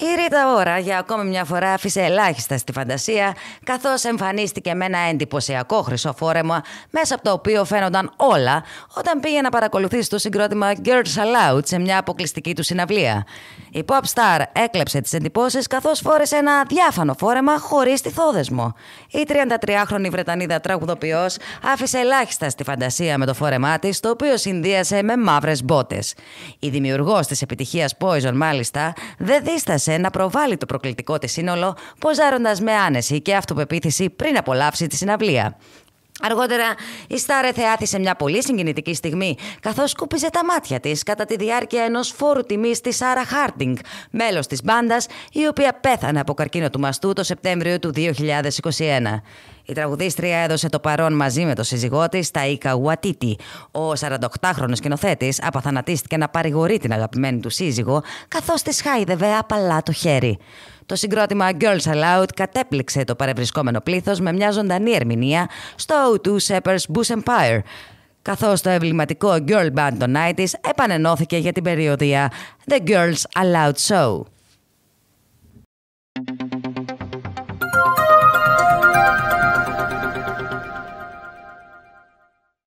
Η Ρίτα Ωρα για ακόμη μια φορά άφησε ελάχιστα στη φαντασία, καθώς εμφανίστηκε με ένα εντυπωσιακό χρυσό φόρεμα, μέσα από το οποίο φαίνονταν όλα όταν πήγε να παρακολουθήσει το συγκρότημα Girls Aloud σε μια αποκλειστική του συναυλία. Η pop star έκλεψε τις εντυπώσεις καθώς φόρεσε ένα διάφανο φόρεμα χωρίς θόδεσμό. Η 33χρονη Βρετανίδα τραγουδοποιός άφησε ελάχιστα στη φαντασία με το φόρεμά της το οποίο συνδύασε με μαύρες μπότες. Η δημιουργός της επιτυχίας Poison, μάλιστα, δεν δίστασε να προβάλλει το προκλητικό της σύνολο, ποζάροντας με άνεση και αυτοπεποίθηση πριν απολαύσει τη συναυλία. Αργότερα η Στάρε θεάθησε μια πολύ συγκινητική στιγμή, καθώς σκούπιζε τα μάτια της κατά τη διάρκεια ενός φόρου τιμής της Σάρα Χάρτινγκ, μέλος της μπάντας, η οποία πέθανε από καρκίνο του μαστού το Σεπτέμβριο του 2021. Η τραγουδίστρια έδωσε το παρόν μαζί με τον σύζυγό της, Ταΐκα Ουατίτη. Ο 48χρονο σκηνοθέτη απαθανατίστηκε να παρηγορεί την αγαπημένη του σύζυγο, καθώς της χάιδευε απαλά το χέρι. Το συγκρότημα Girls Aloud κατέπληξε το παρευρισκόμενο πλήθος με μια ζωντανή ερμηνεία στο O2 Shepherds Bush Empire, καθώς το εμβληματικό girl band των 90s επανενώθηκε για την περιοδία The Girls Aloud Show.